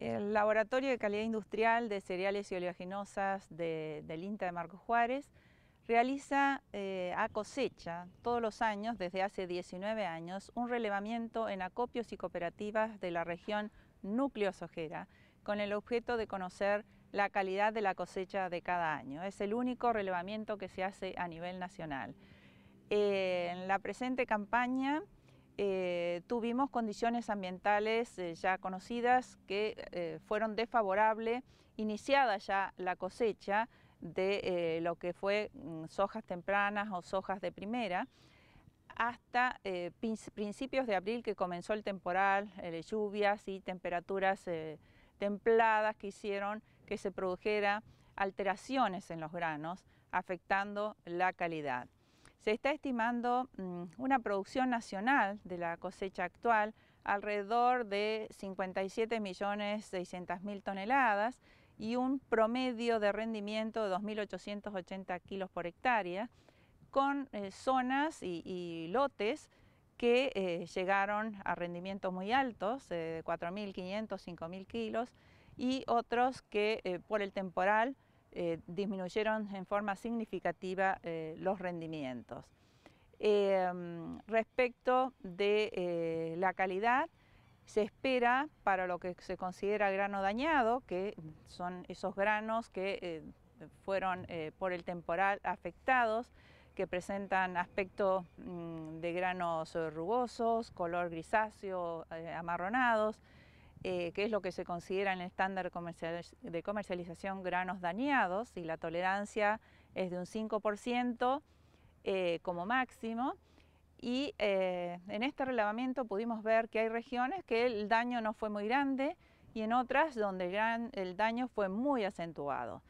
El Laboratorio de Calidad Industrial de Cereales y Oleaginosas del INTA de Marcos Juárez realiza eh, a cosecha todos los años, desde hace 19 años, un relevamiento en acopios y cooperativas de la región núcleo sojera con el objeto de conocer la calidad de la cosecha de cada año. Es el único relevamiento que se hace a nivel nacional. Eh, en la presente campaña eh, tuvimos condiciones ambientales eh, ya conocidas que eh, fueron desfavorables, iniciada ya la cosecha de lo que fue mm, sojas tempranas o sojas de primera, hasta principios de abril que comenzó el temporal, lluvias y temperaturas templadas que hicieron que se produjera alteraciones en los granos, afectando la calidad. Se está estimando mm, una producción nacional de la cosecha actual alrededor de 57.600.000 toneladas y un promedio de rendimiento de 2.880 kilos por hectárea, con eh, zonas y, lotes que eh, llegaron a rendimientos muy altos, eh, de 4.500, 5.000 kilos, y otros que por el temporal eh, disminuyeron en forma significativa eh, los rendimientos. Em, respecto de eh, la calidad, se espera para lo que se considera grano dañado, que son esos granos que fueron por el temporal afectados, que presentan aspecto mm, de granos rugosos, color grisáceo, amarronados, eh, que es lo que se considera en el estándar de comercialización granos dañados, y la tolerancia es de un 5% eh, como máximo. Y eh, en este relevamiento pudimos ver que hay regiones que el daño no fue muy grande y en otras donde el, el daño fue muy acentuado.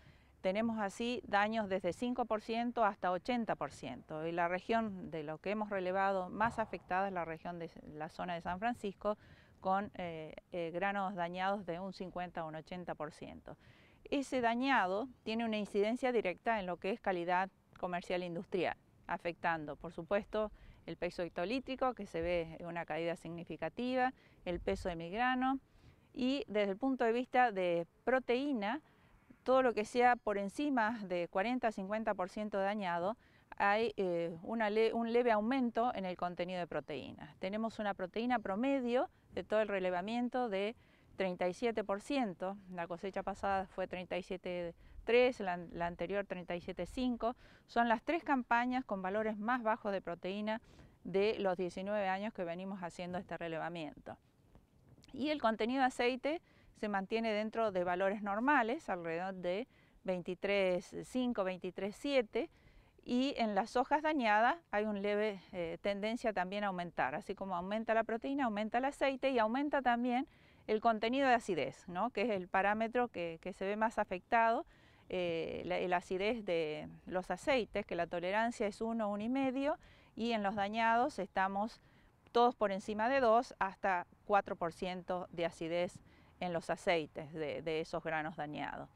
Tenemos así daños desde 5% hasta 80%. Y la región de lo que hemos relevado más afectada es la región de la zona de San Francisco, con eh, eh, granos dañados de un 50 a un 80%. Ese dañado tiene una incidencia directa en lo que es calidad comercial industrial, afectando, por supuesto, el peso hectolítrico, que se ve una caída significativa, el peso de mi grano, y desde el punto de vista de proteína, todo lo que sea por encima de 40-50% dañado, hay eh, un leve aumento en el contenido de proteína Tenemos una proteína promedio todo el relevamiento de 37%, la cosecha pasada fue 37.3, la, la anterior 37.5, son las tres campañas con valores más bajos de proteína de los 19 años que venimos haciendo este relevamiento. Y el contenido de aceite se mantiene dentro de valores normales, alrededor de 23.5, 23.7, y en las hojas dañadas hay una leve eh, tendencia también a aumentar, así como aumenta la proteína, aumenta el aceite y aumenta también el contenido de acidez, ¿no? que es el parámetro que, que se ve más afectado, eh, la, acidez de los aceites, que la tolerancia es 1, 1,5 y en los dañados estamos todos por encima de 2 hasta 4% de acidez en los aceites de esos granos dañados.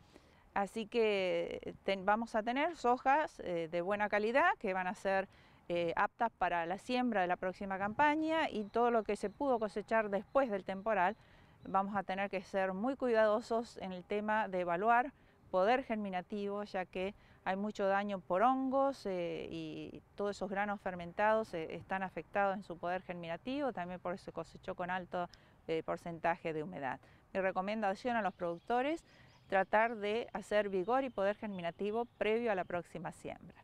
Así que vamos a tener sojas eh, de buena calidad que van a ser eh, aptas para la siembra de la próxima campaña y todo lo que se pudo cosechar después del temporal. Vamos a tener que ser muy cuidadosos en el tema de evaluar poder germinativo, ya que hay mucho daño por hongos eh, y todos esos granos fermentados están afectados en su poder germinativo, también por eso cosechó con alto porcentaje de humedad. Mi recomendación a los productores tratar de hacer vigor y poder germinativo previo a la próxima siembra.